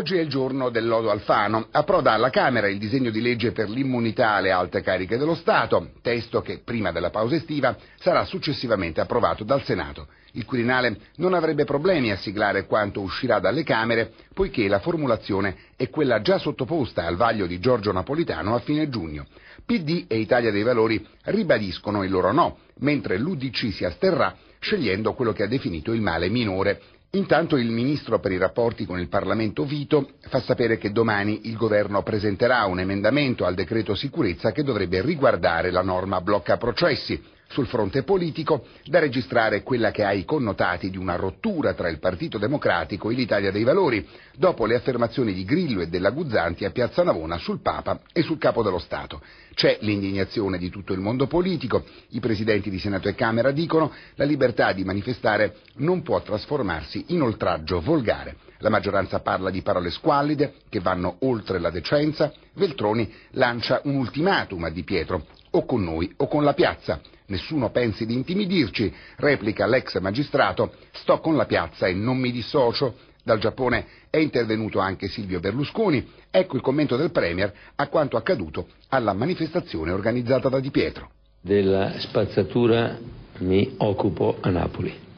Oggi è il giorno del lodo Alfano. Approda alla Camera il disegno di legge per l'immunità alle alte cariche dello Stato, testo che prima della pausa estiva sarà successivamente approvato dal Senato. Il Quirinale non avrebbe problemi a siglare quanto uscirà dalle Camere, poiché la formulazione è quella già sottoposta al vaglio di Giorgio Napolitano a fine giugno. PD e Italia dei Valori ribadiscono il loro no, mentre l'UDC si asterrà scegliendo quello che ha definito il male minore, Intanto il ministro per i rapporti con il Parlamento Vito fa sapere che domani il governo presenterà un emendamento al decreto sicurezza che dovrebbe riguardare la norma blocca processi, sul fronte politico, da registrare quella che ha i connotati di una rottura tra il Partito Democratico e l'Italia dei Valori, dopo le affermazioni di Grillo e della Guzzanti a Piazza Navona sul Papa e sul Capo dello Stato. C'è l'indignazione di tutto il mondo politico, i presidenti di Senato e Camera dicono la libertà di manifestare non può trasformarsi in oltraggio volgare. La maggioranza parla di parole squallide che vanno oltre la decenza. Veltroni lancia un ultimatum a Di Pietro, o con noi o con la piazza. Nessuno pensi di intimidirci, replica l'ex magistrato, sto con la piazza e non mi dissocio. Dal Giappone è intervenuto anche Silvio Berlusconi. Ecco il commento del Premier a quanto accaduto alla manifestazione organizzata da Di Pietro. Della spazzatura mi occupo a Napoli.